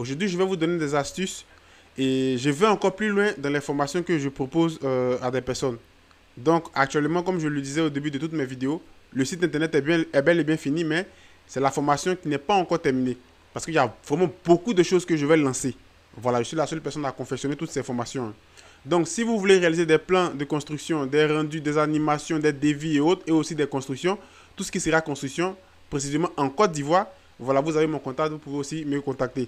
Aujourd'hui, je vais vous donner des astuces et je vais encore plus loin dans les formations que je propose euh, à des personnes. Donc, actuellement, comme je le disais au début de toutes mes vidéos, le site internet est, est bel et bien fini, mais c'est la formation qui n'est pas encore terminée. Parce qu'il y a vraiment beaucoup de choses que je vais lancer. Voilà, je suis la seule personne à confectionner toutes ces formations. Donc, si vous voulez réaliser des plans de construction, des rendus, des animations, des dévis et autres, et aussi des constructions, tout ce qui sera construction, précisément en Côte d'Ivoire, voilà, vous avez mon contact, vous pouvez aussi me contacter.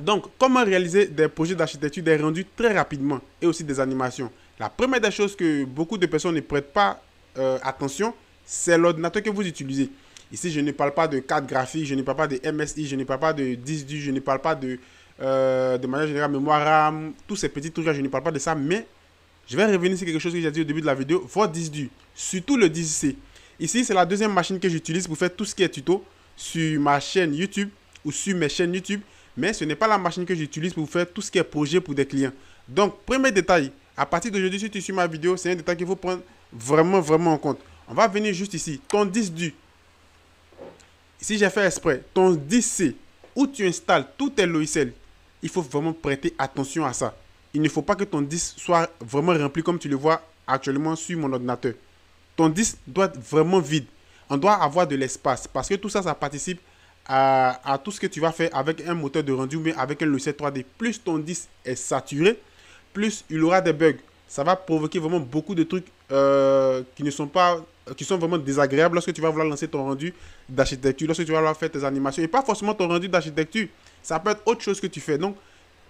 Donc, comment réaliser des projets d'architecture, des rendus très rapidement et aussi des animations La première des choses que beaucoup de personnes ne prêtent pas euh, attention, c'est l'ordinateur que vous utilisez. Ici, je ne parle pas de carte graphique, je ne parle pas de MSI, je ne parle pas de 10 du, je ne parle pas de, euh, de manière générale, mémoire RAM, tous ces petits trucs-là, je ne parle pas de ça, mais je vais revenir sur quelque chose que j'ai dit au début de la vidéo, votre 10 du, surtout le 10C. Ici, c'est la deuxième machine que j'utilise pour faire tout ce qui est tuto sur ma chaîne YouTube ou sur mes chaînes YouTube mais ce n'est pas la machine que j'utilise pour faire tout ce qui est projet pour des clients. Donc, premier détail, à partir d'aujourd'hui, si tu suis ma vidéo, c'est un détail qu'il faut prendre vraiment, vraiment en compte. On va venir juste ici, ton disque du. Si j'ai fait exprès, ton 10C, où tu installes tous tes logiciels, il faut vraiment prêter attention à ça. Il ne faut pas que ton disque soit vraiment rempli comme tu le vois actuellement sur mon ordinateur. Ton disque doit être vraiment vide. On doit avoir de l'espace parce que tout ça, ça participe à, tout ce que tu vas faire avec un moteur de rendu, mais avec un logiciel 3D. Plus ton disque est saturé, plus il aura des bugs. Ça va provoquer vraiment beaucoup de trucs euh, qui ne sont pas qui sont vraiment désagréables lorsque tu vas vouloir lancer ton rendu d'architecture, lorsque tu vas vouloir faire tes animations, et pas forcément ton rendu d'architecture. Ça peut être autre chose que tu fais. Donc,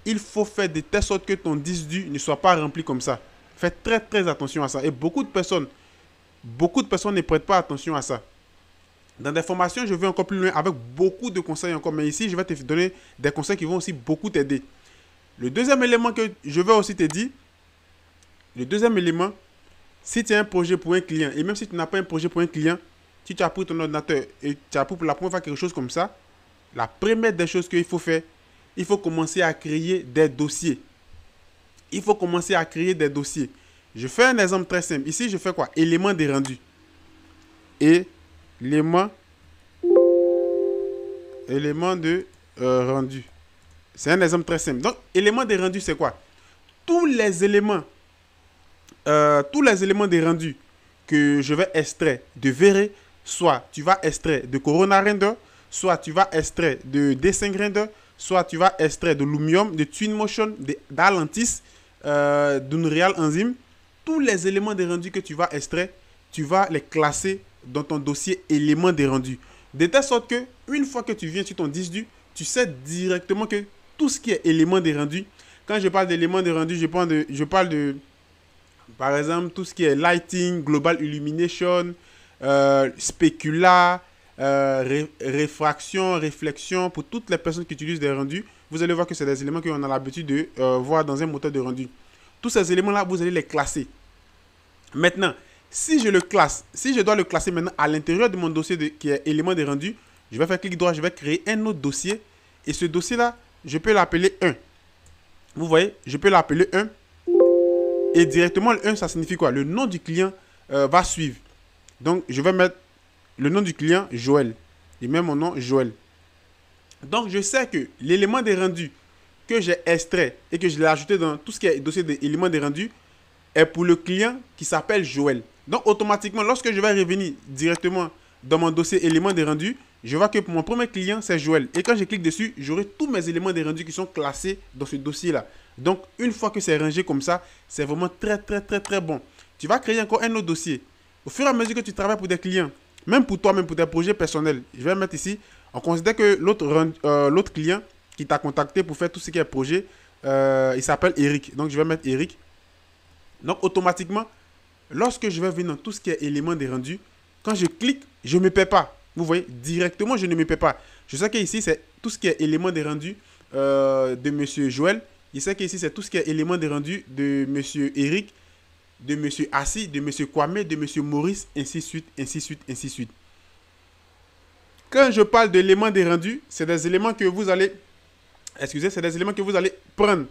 il faut faire des tests sorte que ton disque ne soit pas rempli comme ça. Fais très très attention à ça. Et beaucoup de personnes, beaucoup de personnes ne prêtent pas attention à ça. Dans des formations, je vais encore plus loin avec beaucoup de conseils encore. Mais ici, je vais te donner des conseils qui vont aussi beaucoup t'aider. Le deuxième élément que je vais aussi te dire, le deuxième élément, si tu as un projet pour un client, et même si tu n'as pas un projet pour un client, si tu as pris ton ordinateur et tu as pris pour la première fois quelque chose comme ça, la première des choses qu'il faut faire, il faut commencer à créer des dossiers. Il faut commencer à créer des dossiers. Je fais un exemple très simple. Ici, je fais quoi Élément des rendus. Et l'élément, de euh, rendu. C'est un exemple très simple. Donc, élément de rendu, c'est quoi Tous les éléments, euh, tous les éléments de rendu que je vais extraire de verré, soit tu vas extraire de Corona Render, soit tu vas extraire de D5 Render, soit tu vas extraire de Lumium, de Twin motion d'Alantis, euh, d'Unreal Enzyme. Tous les éléments de rendu que tu vas extraire, tu vas les classer dans ton dossier élément des rendus. De telle sorte que, une fois que tu viens sur ton 10 du, tu sais directement que tout ce qui est élément des rendus, quand je parle d'éléments des rendus, je parle de, par exemple, tout ce qui est lighting, global illumination, euh, spécula, euh, réfraction, réflexion, pour toutes les personnes qui utilisent des rendus, vous allez voir que c'est des éléments qu'on a l'habitude de euh, voir dans un moteur de rendu. Tous ces éléments-là, vous allez les classer. Maintenant, si je le classe, si je dois le classer maintenant à l'intérieur de mon dossier qui est élément de rendu, je vais faire clic droit, je vais créer un autre dossier. Et ce dossier-là, je peux l'appeler 1. Vous voyez, je peux l'appeler 1. Et directement, le 1, ça signifie quoi Le nom du client euh, va suivre. Donc, je vais mettre le nom du client, Joël. Il met mon nom, Joël. Donc, je sais que l'élément des rendus que j'ai extrait et que je l'ai ajouté dans tout ce qui est dossier d'éléments des rendus est pour le client qui s'appelle Joël. Donc automatiquement, lorsque je vais revenir directement dans mon dossier éléments des rendus, je vois que pour mon premier client, c'est Joël. Et quand je clique dessus, j'aurai tous mes éléments des rendus qui sont classés dans ce dossier-là. Donc une fois que c'est rangé comme ça, c'est vraiment très très très très bon. Tu vas créer encore un autre dossier. Au fur et à mesure que tu travailles pour des clients, même pour toi, même pour des projets personnels, je vais mettre ici, on considère que euh, l'autre client qui t'a contacté pour faire tout ce qui est projet, euh, il s'appelle Eric. Donc je vais mettre Eric. Donc automatiquement, Lorsque je vais venir dans tout ce qui est élément des rendus, quand je clique, je ne me paie pas. Vous voyez, directement, je ne me paie pas. Je sais qu'ici, c'est tout ce qui est élément des rendus euh, de M. Joël. Il sait qu'ici, c'est tout ce qui est élément des rendus de M. Eric, de M. Assi, de M. Kwame, de M. Maurice, ainsi de suite, ainsi de suite, ainsi de suite. Quand je parle d'éléments des rendus, c'est des éléments que vous allez... Excusez, c'est des éléments que vous allez prendre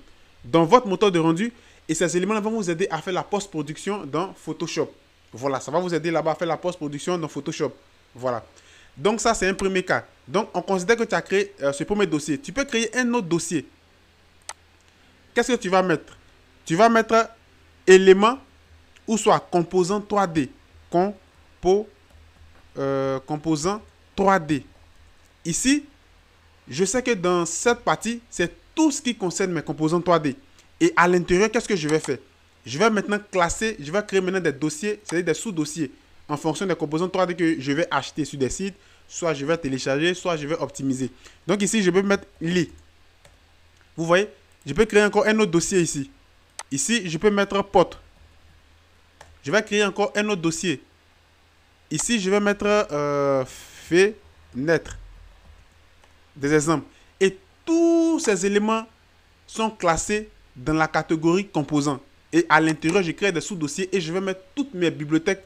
dans votre moteur de rendu et ces éléments vont vous aider à faire la post-production dans Photoshop. Voilà, ça va vous aider là-bas à faire la post-production dans Photoshop. Voilà. Donc ça, c'est un premier cas. Donc on considère que tu as créé euh, ce premier dossier. Tu peux créer un autre dossier. Qu'est-ce que tu vas mettre Tu vas mettre éléments » ou soit composant 3D. Compo, euh, composant 3D. Ici, je sais que dans cette partie, c'est tout ce qui concerne mes composants 3D. Et à l'intérieur, qu'est-ce que je vais faire Je vais maintenant classer, je vais créer maintenant des dossiers, c'est-à-dire des sous-dossiers, en fonction des composants 3D que je vais acheter sur des sites, soit je vais télécharger, soit je vais optimiser. Donc ici, je peux mettre lit. Vous voyez Je peux créer encore un autre dossier ici. Ici, je peux mettre pote. Je vais créer encore un autre dossier. Ici, je vais mettre euh, fenêtre. Des exemples. Et tous ces éléments sont classés dans la catégorie composants. Et à l'intérieur, je crée des sous-dossiers et je vais mettre toutes mes bibliothèques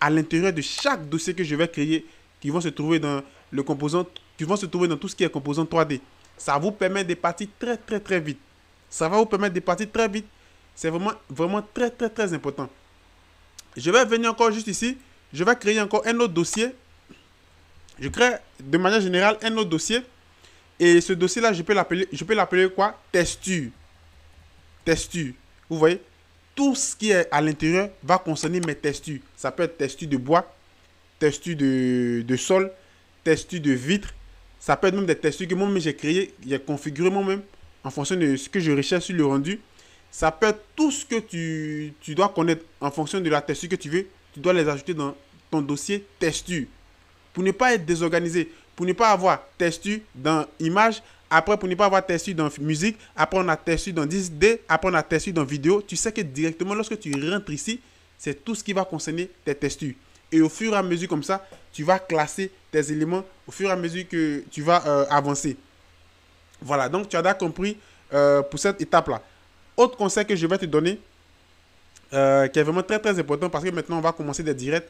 à l'intérieur de chaque dossier que je vais créer qui vont se trouver dans le composant, qui vont se trouver dans tout ce qui est composant 3D. Ça vous permet de partir très très très vite. Ça va vous permettre de partir très vite. C'est vraiment vraiment très très très important. Je vais venir encore juste ici. Je vais créer encore un autre dossier. Je crée de manière générale un autre dossier. Et ce dossier-là, je peux l'appeler quoi Texture testu Vous voyez Tout ce qui est à l'intérieur va concerner mes textures. Ça peut être testu de bois, textures de, de sol, testu de vitre. Ça peut être même des textures que moi-même j'ai créé, j'ai configuré moi-même en fonction de ce que je recherche sur le rendu. Ça peut être tout ce que tu, tu dois connaître en fonction de la texture que tu veux. Tu dois les ajouter dans ton dossier testu Pour ne pas être désorganisé, pour ne pas avoir testu dans image, après, pour ne pas avoir testé dans musique, après on a testé dans 10D, après on a testé dans vidéo. Tu sais que directement, lorsque tu rentres ici, c'est tout ce qui va concerner tes textures. Et au fur et à mesure comme ça, tu vas classer tes éléments au fur et à mesure que tu vas euh, avancer. Voilà, donc tu as déjà compris euh, pour cette étape-là. Autre conseil que je vais te donner, euh, qui est vraiment très très important parce que maintenant on va commencer des directs.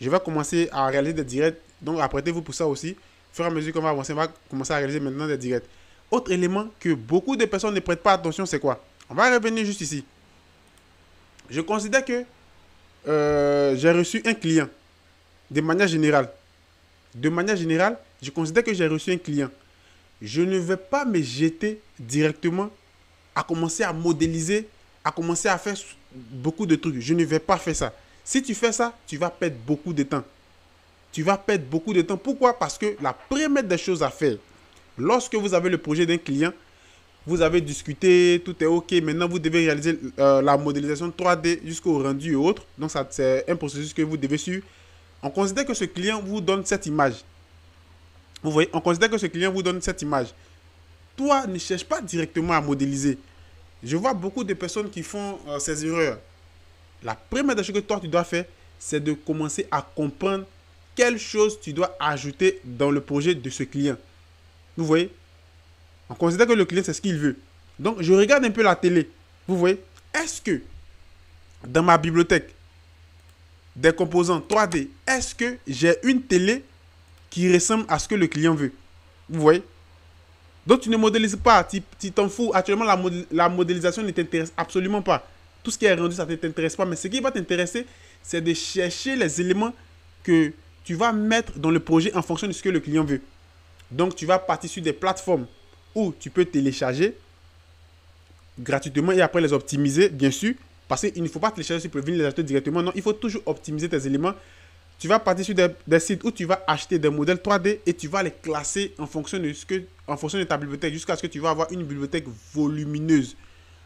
Je vais commencer à réaliser des directs. Donc apprêtez-vous pour ça aussi. Au fur et à mesure qu'on va avancer, on va commencer à réaliser maintenant des directs. Autre élément que beaucoup de personnes ne prêtent pas attention, c'est quoi On va revenir juste ici. Je considère que euh, j'ai reçu un client de manière générale. De manière générale, je considère que j'ai reçu un client. Je ne vais pas me jeter directement à commencer à modéliser, à commencer à faire beaucoup de trucs. Je ne vais pas faire ça. Si tu fais ça, tu vas perdre beaucoup de temps. Tu vas perdre beaucoup de temps. Pourquoi Parce que la première des choses à faire, Lorsque vous avez le projet d'un client, vous avez discuté, tout est OK. Maintenant, vous devez réaliser euh, la modélisation 3D jusqu'au rendu et autres. Donc, c'est un processus que vous devez suivre. On considère que ce client vous donne cette image. Vous voyez, on considère que ce client vous donne cette image. Toi, ne cherche pas directement à modéliser. Je vois beaucoup de personnes qui font euh, ces erreurs. La première chose que toi, tu dois faire, c'est de commencer à comprendre quelle chose tu dois ajouter dans le projet de ce client. Vous voyez On considère que le client, c'est ce qu'il veut. Donc, je regarde un peu la télé. Vous voyez Est-ce que dans ma bibliothèque des composants 3D, est-ce que j'ai une télé qui ressemble à ce que le client veut Vous voyez Donc, tu ne modélises pas. Tu t'en fous. Actuellement, la, la modélisation ne t'intéresse absolument pas. Tout ce qui est rendu, ça ne t'intéresse pas. Mais ce qui va t'intéresser, c'est de chercher les éléments que tu vas mettre dans le projet en fonction de ce que le client veut. Donc tu vas partir sur des plateformes où tu peux télécharger gratuitement et après les optimiser, bien sûr. Parce qu'il ne faut pas télécharger sur venir les acheter directement. Non, il faut toujours optimiser tes éléments. Tu vas partir sur des, sites où tu vas acheter des modèles 3D et tu vas les classer en fonction de, ce que, en fonction de ta bibliothèque jusqu'à ce que tu vas avoir une bibliothèque volumineuse.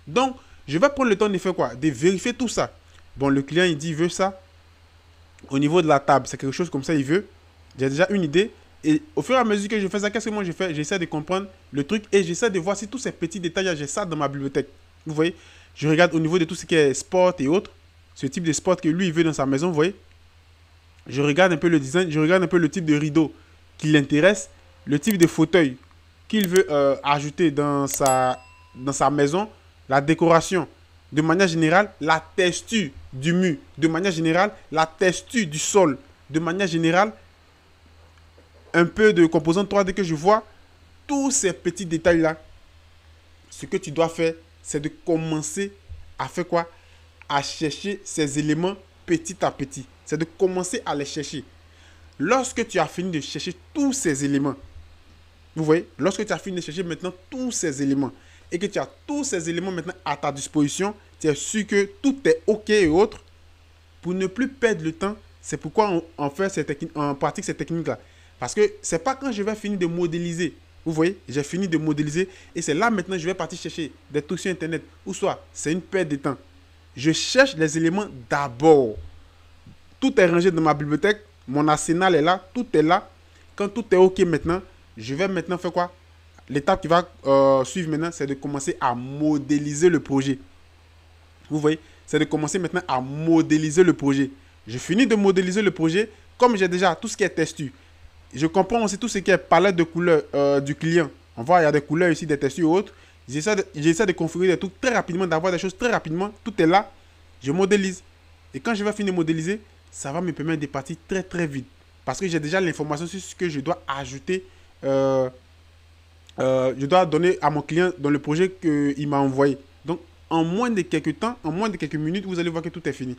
Donc, je vais prendre le temps de faire quoi De vérifier tout ça. Bon, le client, il dit, veut ça. Au niveau de la table, c'est quelque chose comme ça, il veut. J'ai déjà une idée. Et au fur et à mesure que je fais ça, qu'est-ce que moi je fais J'essaie de comprendre le truc et j'essaie de voir si tous ces petits détails, j'ai ça dans ma bibliothèque. Vous voyez Je regarde au niveau de tout ce qui est sport et autres, ce type de sport que lui, il veut dans sa maison, vous voyez Je regarde un peu le design, je regarde un peu le type de rideau qui l'intéresse, le type de fauteuil qu'il veut euh, ajouter dans sa, dans sa maison, la décoration, de manière générale, la texture du mur, de manière générale, la texture du sol, de manière générale, un peu de composants 3D que je vois, tous ces petits détails-là, ce que tu dois faire, c'est de commencer à faire quoi À chercher ces éléments petit à petit. C'est de commencer à les chercher. Lorsque tu as fini de chercher tous ces éléments, vous voyez, lorsque tu as fini de chercher maintenant tous ces éléments et que tu as tous ces éléments maintenant à ta disposition, tu es sûr que tout est OK et autres, pour ne plus perdre le temps, c'est pourquoi on, fait ces on pratique ces techniques-là. Parce que ce n'est pas quand je vais finir de modéliser. Vous voyez, j'ai fini de modéliser et c'est là maintenant que je vais partir chercher des trucs sur Internet. Ou soit, c'est une perte de temps. Je cherche les éléments d'abord. Tout est rangé dans ma bibliothèque. Mon arsenal est là. Tout est là. Quand tout est OK maintenant, je vais maintenant faire quoi L'étape qui va euh, suivre maintenant, c'est de commencer à modéliser le projet. Vous voyez, c'est de commencer maintenant à modéliser le projet. Je finis de modéliser le projet. Comme j'ai déjà tout ce qui est testu, je comprends aussi tout ce qui est palette de couleurs euh, du client. On voit, il y a des couleurs ici, des textures et autres. J'essaie de, configurer des trucs très rapidement, d'avoir des choses très rapidement. Tout est là. Je modélise. Et quand je vais finir de modéliser, ça va me permettre de partir très très vite. Parce que j'ai déjà l'information sur ce que je dois ajouter. Euh, euh, je dois donner à mon client dans le projet qu'il m'a envoyé. Donc, en moins de quelques temps, en moins de quelques minutes, vous allez voir que tout est fini.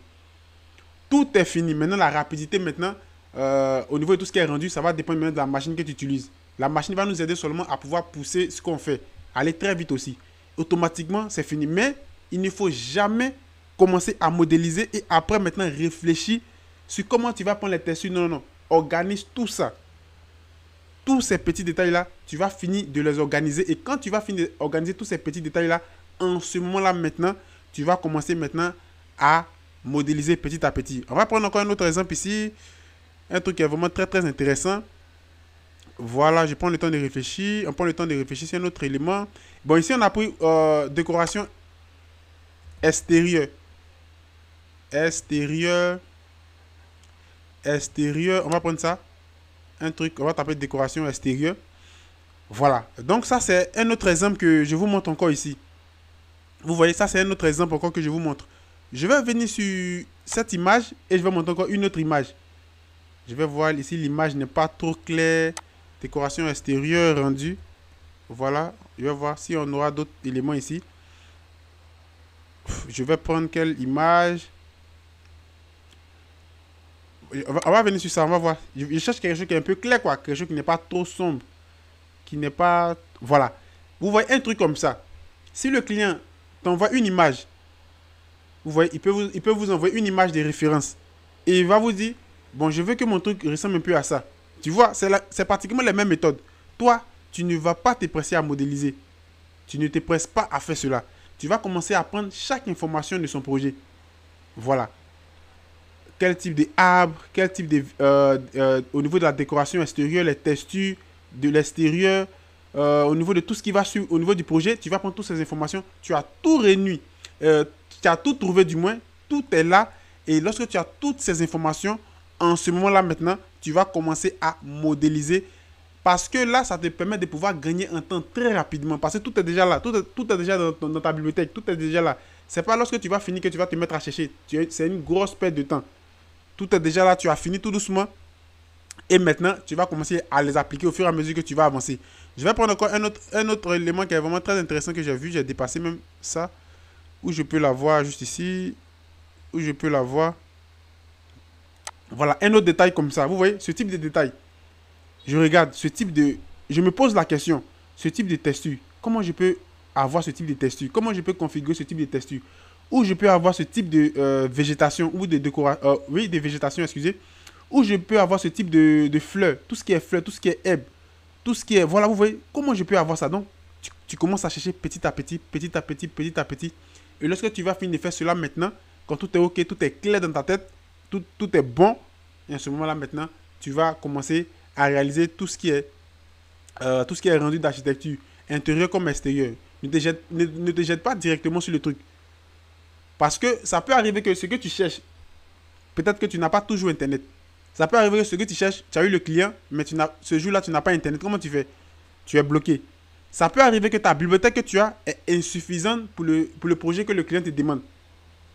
Tout est fini. Maintenant, la rapidité, maintenant, euh, au niveau de tout ce qui est rendu, ça va dépendre de la machine que tu utilises. La machine va nous aider seulement à pouvoir pousser ce qu'on fait, aller très vite aussi. Automatiquement, c'est fini. Mais il ne faut jamais commencer à modéliser et après maintenant réfléchir sur comment tu vas prendre les tessus Non, non, non. Organise tout ça. Tous ces petits détails-là, tu vas finir de les organiser. Et quand tu vas finir d'organiser tous ces petits détails-là, en ce moment-là maintenant, tu vas commencer maintenant à modéliser petit à petit. On va prendre encore un autre exemple ici un truc qui est vraiment très très intéressant. Voilà, je prends le temps de réfléchir. On prend le temps de réfléchir, c'est un autre élément. Bon, ici, on a pris euh, décoration extérieure. Extérieure. Extérieure. On va prendre ça. Un truc, on va taper décoration extérieure. Voilà. Donc, ça, c'est un autre exemple que je vous montre encore ici. Vous voyez, ça, c'est un autre exemple encore que je vous montre. Je vais venir sur cette image et je vais montrer encore une autre image. Je vais voir ici, l'image n'est pas trop claire. Décoration extérieure rendue. Voilà, je vais voir si on aura d'autres éléments ici. Je vais prendre quelle image. On va, venir sur ça, on va voir. Je, cherche quelque chose qui est un peu clair, quoi. Quelque chose qui n'est pas trop sombre. Qui n'est pas... Voilà. Vous voyez un truc comme ça. Si le client t'envoie une image, vous voyez, il peut vous, il peut vous envoyer une image de référence. Et il va vous dire, Bon, je veux que mon truc ressemble un peu à ça. Tu vois, c'est pratiquement les mêmes méthodes. Toi, tu ne vas pas te presser à modéliser. Tu ne te presses pas à faire cela. Tu vas commencer à prendre chaque information de son projet. Voilà. Quel type d'arbre, quel type de... Euh, euh, au niveau de la décoration extérieure, les textures de l'extérieur, euh, au niveau de tout ce qui va suivre, au niveau du projet, tu vas prendre toutes ces informations. Tu as tout réuni. tu as tout trouvé du moins. Tout est là. Et lorsque tu as toutes ces informations, en ce moment-là maintenant, tu vas commencer à modéliser. Parce que là, ça te permet de pouvoir gagner un temps très rapidement. Parce que tout est déjà là. Tout est, tout est déjà dans, ta bibliothèque. Tout est déjà là. C'est pas lorsque tu vas finir que tu vas te mettre à chercher. C'est une grosse perte de temps. Tout est déjà là. Tu as fini tout doucement. Et maintenant, tu vas commencer à les appliquer au fur et à mesure que tu vas avancer. Je vais prendre encore un autre, un autre élément qui est vraiment très intéressant que j'ai vu. J'ai dépassé même ça. Où je peux la voir juste ici. Où je peux la voir. Voilà, un autre détail comme ça. Vous voyez, ce type de détail. Je regarde ce type de... Je me pose la question, ce type de texture, comment je peux avoir ce type de texture Comment je peux configurer ce type de texture Où je peux avoir ce type de euh, végétation ou de décoration... Euh, oui, de végétation, excusez. Où je peux avoir ce type de, fleurs, tout ce qui est fleurs, tout ce qui est herbe, tout ce qui est... Voilà, vous voyez, comment je peux avoir ça Donc, tu, tu commences à chercher petit à petit, petit à petit, petit à petit. Et lorsque tu vas finir de faire cela maintenant, quand tout est OK, tout est clair dans ta tête, tout, est bon. Et à ce moment-là, maintenant, tu vas commencer à réaliser tout ce qui est, euh, tout ce qui est rendu d'architecture, intérieur comme extérieur. Ne te, jette, ne, te jette pas directement sur le truc. Parce que ça peut arriver que ce que tu cherches, peut-être que tu n'as pas toujours Internet. Ça peut arriver que ce que tu cherches, tu as eu le client, mais tu ce jour-là, tu n'as pas Internet. Comment tu fais Tu es bloqué. Ça peut arriver que ta bibliothèque que tu as est insuffisante pour le, pour le projet que le client te demande.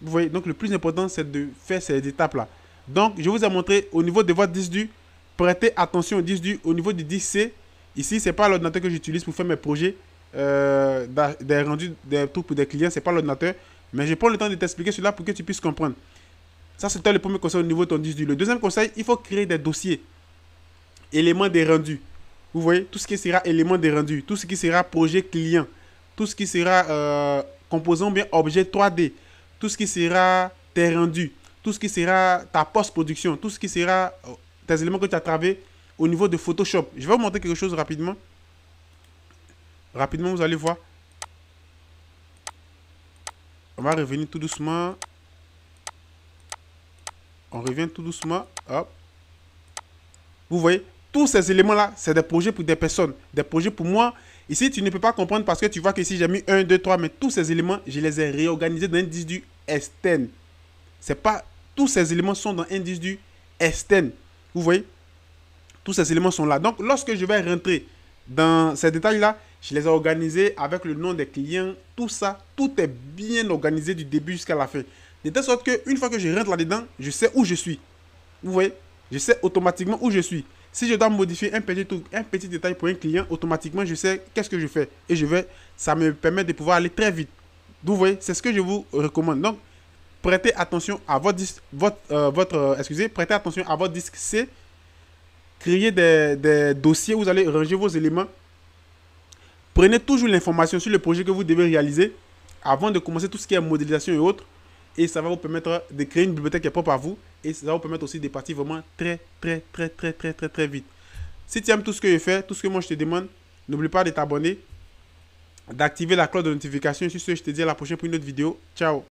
Vous voyez, donc le plus important, c'est de faire ces étapes-là. Donc, je vous ai montré au niveau de votre 10 du. prêtez attention au 10 du. Au niveau du 10 C, ici, c'est pas l'ordinateur que j'utilise pour faire mes projets, euh, des rendus, des trucs pour des clients, c'est pas l'ordinateur. Mais je prends le temps de t'expliquer cela pour que tu puisses comprendre. Ça, c'était le premier conseil au niveau de ton 10 du. Le deuxième conseil, il faut créer des dossiers. Éléments des rendus. Vous voyez, tout ce qui sera élément des rendus, tout ce qui sera projet client, tout ce qui sera euh, composant bien objet 3D, tout ce qui sera tes rendus, tout ce qui sera ta post-production, tout ce qui sera euh, tes éléments que tu as travaillés au niveau de Photoshop. Je vais vous montrer quelque chose rapidement. Rapidement, vous allez voir. On va revenir tout doucement. On revient tout doucement. Hop. Vous voyez, tous ces éléments-là, c'est des projets pour des personnes, des projets pour moi, Ici, tu ne peux pas comprendre parce que tu vois que si j'ai mis 1, 2, 3, mais tous ces éléments, je les ai réorganisés dans l'indice du STEN. C'est pas... Tous ces éléments sont dans l'indice du Sten. Vous voyez Tous ces éléments sont là. Donc, lorsque je vais rentrer dans ces détails-là, je les ai organisés avec le nom des clients, tout ça. Tout est bien organisé du début jusqu'à la fin. De telle sorte qu'une fois que je rentre là-dedans, je sais où je suis. Vous voyez Je sais automatiquement où je suis. Si je dois modifier un petit, un petit détail pour un client, automatiquement, je sais qu'est-ce que je fais. Et je vais, ça me permet de pouvoir aller très vite. vous voyez, c'est ce que je vous recommande. Donc, prêtez attention à votre disque, votre, euh, euh, excusez, prêtez attention à votre disque C. Créez des, des dossiers où vous allez ranger vos éléments. Prenez toujours l'information sur le projet que vous devez réaliser avant de commencer tout ce qui est modélisation et autres et ça va vous permettre de créer une bibliothèque qui est propre à vous et ça va vous permettre aussi de partir vraiment très, très, très, très, très, très, très vite. Si tu aimes tout ce que je fais, tout ce que moi je te demande, n'oublie pas de t'abonner, d'activer la cloche de notification. Sur ce, je te dis à la prochaine pour une autre vidéo. Ciao